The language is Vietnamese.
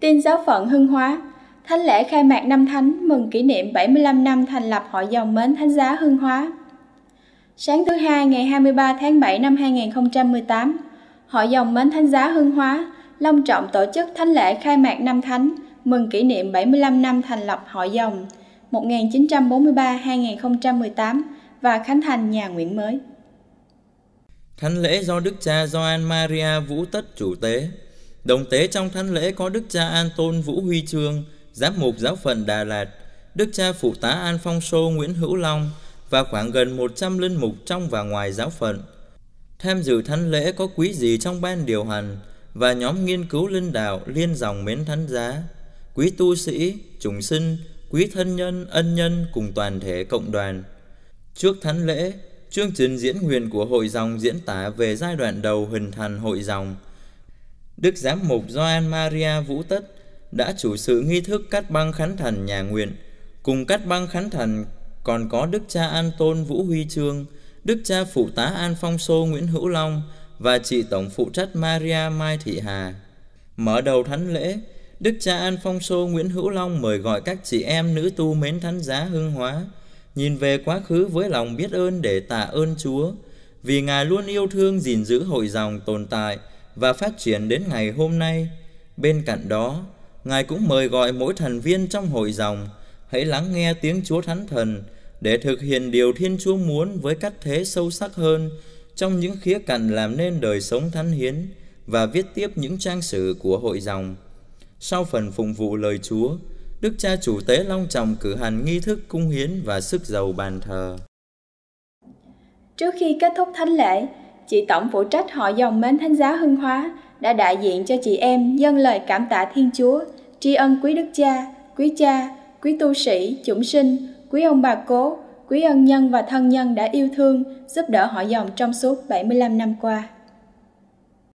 Tin giáo phận Hưng Hóa Thánh lễ khai mạc năm thánh mừng kỷ niệm 75 năm thành lập Hội dòng mến Thánh giá Hưng Hóa. Sáng thứ hai ngày 23 tháng 7 năm 2018, Hội dòng mến Thánh giá Hưng Hóa long trọng tổ chức thánh lễ khai mạc năm thánh mừng kỷ niệm 75 năm thành lập Hội dòng 1943-2018 và khánh thành nhà nguyện mới. Thánh lễ do Đức cha Gioan Maria Vũ Tất chủ tế Đồng tế trong thánh lễ có Đức cha An Tôn Vũ Huy Chương giám mục giáo phận Đà Lạt, Đức cha phụ tá An Phong Sô Nguyễn Hữu Long và khoảng gần 100 linh mục trong và ngoài giáo phận. Tham dự thánh lễ có quý gì trong ban điều hành và nhóm nghiên cứu linh đạo liên dòng mến thánh giá, quý tu sĩ, chúng sinh, quý thân nhân, ân nhân cùng toàn thể cộng đoàn. Trước thánh lễ, chương trình diễn huyền của hội dòng diễn tả về giai đoạn đầu hình thành hội dòng – Đức Giám mục Gioan Maria Vũ Tất đã chủ sự nghi thức cắt băng khánh thần nhà nguyện. Cùng cắt băng khánh thần còn có Đức cha An Tôn Vũ Huy Trương, Đức cha Phụ tá An Phong Sô Nguyễn Hữu Long và chị Tổng phụ trách Maria Mai Thị Hà. Mở đầu thánh lễ, Đức cha An Phong Sô Nguyễn Hữu Long mời gọi các chị em nữ tu mến thánh giá hương hóa, nhìn về quá khứ với lòng biết ơn để tạ ơn Chúa, vì Ngài luôn yêu thương gìn giữ hội dòng tồn tại, và phát triển đến ngày hôm nay. Bên cạnh đó, Ngài cũng mời gọi mỗi thành viên trong hội dòng hãy lắng nghe tiếng Chúa Thánh Thần để thực hiện điều Thiên Chúa muốn với cách thế sâu sắc hơn trong những khía cạnh làm nên đời sống thánh hiến và viết tiếp những trang sử của hội dòng. Sau phần phụng vụ lời Chúa, Đức Cha Chủ tế long trọng cử hành nghi thức cung hiến và sức dầu bàn thờ. Trước khi kết thúc thánh lễ, chị Tổng phụ trách họ dòng mến Thánh giáo Hưng Hóa đã đại diện cho chị em dâng lời cảm tạ Thiên Chúa, tri ân quý đức cha, quý cha, quý tu sĩ, chủng sinh, quý ông bà cố, quý ân nhân và thân nhân đã yêu thương, giúp đỡ họ dòng trong suốt 75 năm qua.